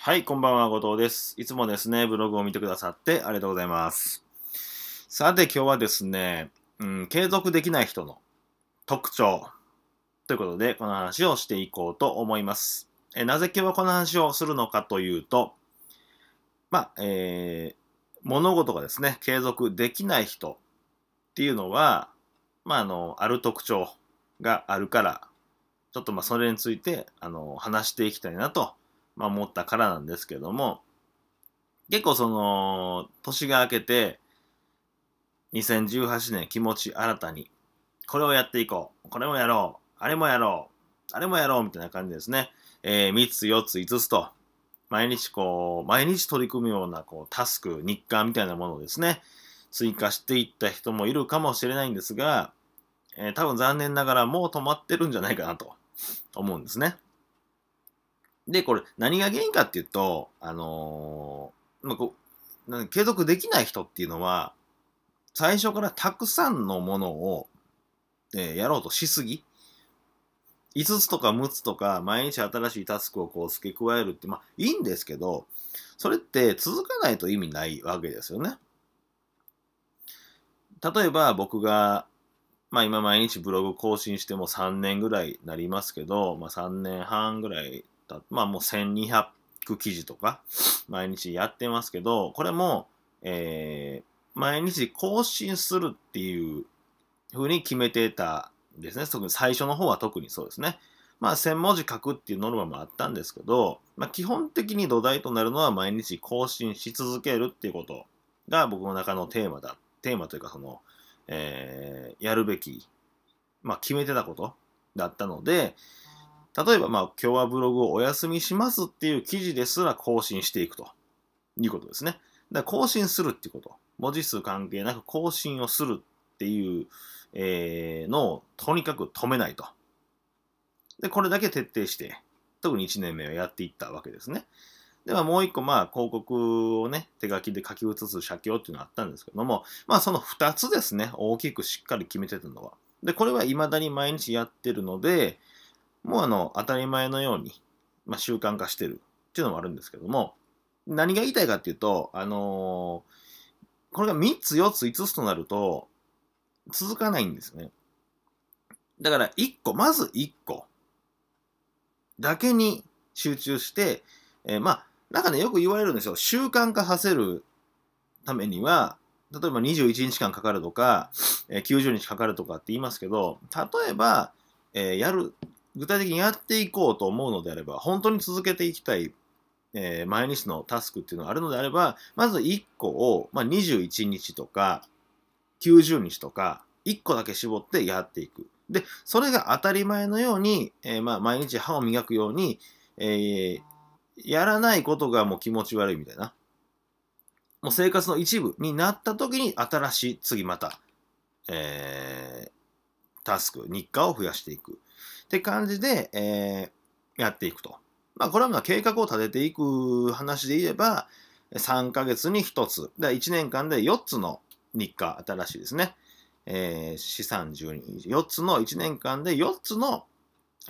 はい、こんばんは、後藤です。いつもですね、ブログを見てくださってありがとうございます。さて、今日はですね、うん、継続できない人の特徴ということで、この話をしていこうと思います。えなぜ今日はこの話をするのかというと、まあ、えー、物事がですね、継続できない人っていうのは、まあ、あの、ある特徴があるから、ちょっとまあ、それについて、あの、話していきたいなと持ったからなんですけども、結構その、年が明けて、2018年気持ち新たに、これをやっていこう、これもやろう、あれもやろう、あれもやろう、みたいな感じですね。えー、3つ、4つ、5つと、毎日こう、毎日取り組むようなこう、タスク、日課みたいなものをですね、追加していった人もいるかもしれないんですが、えー、多分残念ながらもう止まってるんじゃないかなと思うんですね。で、これ、何が原因かっていうと、あのー、まあ、こう、継続できない人っていうのは、最初からたくさんのものを、えー、やろうとしすぎ。5つとか6つとか、毎日新しいタスクをこう付け加えるって、まあ、いいんですけど、それって続かないと意味ないわけですよね。例えば僕が、まあ今毎日ブログ更新しても3年ぐらいなりますけど、まあ3年半ぐらいた。まあもう1200記事とか、毎日やってますけど、これも、えー、毎日更新するっていう風に決めてたんですね。特に最初の方は特にそうですね。まあ1000文字書くっていうノルマもあったんですけど、まあ基本的に土台となるのは毎日更新し続けるっていうことが僕の中のテーマだ。テーマというかその、えー、やるべき、まあ決めてたことだったので、例えば、まあ、今日はブログをお休みしますっていう記事ですら更新していくということですね。だから更新するっていうこと。文字数関係なく更新をするっていう、えー、のをとにかく止めないと。で、これだけ徹底して、特に1年目はやっていったわけですね。ではもう一個、まあ、広告をね、手書きで書き写す写経っていうのがあったんですけども、まあ、その2つですね、大きくしっかり決めてたのは。で、これは未だに毎日やってるので、もうあの、当たり前のように、まあ、習慣化してるっていうのもあるんですけども、何が言いたいかっていうと、あのー、これが3つ、4つ、5つとなると、続かないんですね。だから1個、まず1個だけに集中して、えー、まあ、なんかね、よく言われるんですよ。習慣化させるためには、例えば21日間かかるとか、えー、90日かかるとかって言いますけど、例えば、えー、やる具体的にやっていこうと思うのであれば、本当に続けていきたい、えー、毎日のタスクっていうのがあるのであれば、まず1個を、まあ、21日とか、90日とか、1個だけ絞ってやっていく。で、それが当たり前のように、えー、まあ、毎日歯を磨くように、えー、やらないことがもう気持ち悪いみたいな。もう生活の一部になった時に新しい、次また、えー、タスク、日課を増やしていく。って感じで、えー、やっていくと。まあ、これはまあ計画を立てていく話で言えば、3ヶ月に1つ、だ1年間で4つの日課、新しいですね。えー、資産12、4つの1年間で4つの、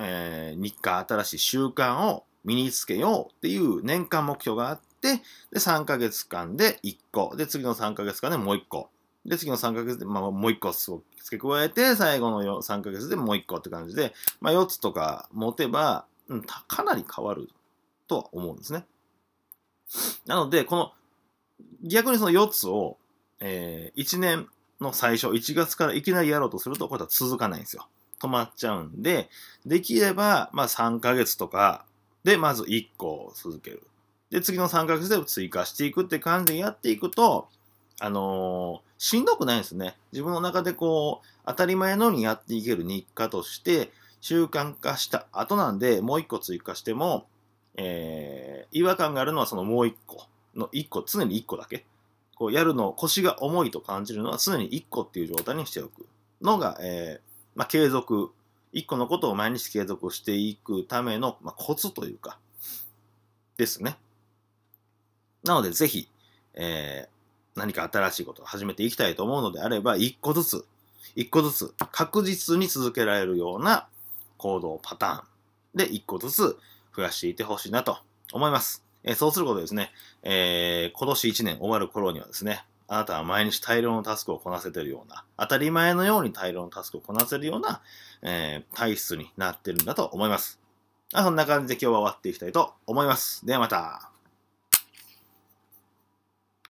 えー、日課、新しい習慣を身につけようっていう年間目標があって、で、3ヶ月間で1個、で、次の3ヶ月間でもう1個。で、次の3ヶ月で、まあ、もう1個付け加えて、最後の3ヶ月でもう1個って感じで、まあ、4つとか持てば、うん、かなり変わるとは思うんですね。なので、この、逆にその4つを、えー、1年の最初、1月からいきなりやろうとすると、これは続かないんですよ。止まっちゃうんで、できれば、まあ3ヶ月とかで、まず1個を続ける。で、次の3ヶ月で追加していくって感じでやっていくと、あのー、しんどくないんですね。自分の中でこう、当たり前のようにやっていける日課として、習慣化した後なんで、もう一個追加しても、えー、違和感があるのはそのもう一個の一個、常に一個だけ。こうやるの、腰が重いと感じるのは常に一個っていう状態にしておくのが、えー、まあ、継続。一個のことを毎日継続していくための、まあ、コツというか、ですね。なので、ぜひ、えー、何か新しいことを始めていきたいと思うのであれば、一個ずつ、一個ずつ確実に続けられるような行動パターンで一個ずつ増やしていってほしいなと思います。えー、そうすることですね、えー、今年1年終わる頃にはですね、あなたは毎日大量のタスクをこなせてるような、当たり前のように大量のタスクをこなせるような、えー、体質になってるんだと思います。そんな感じで今日は終わっていきたいと思います。ではまた。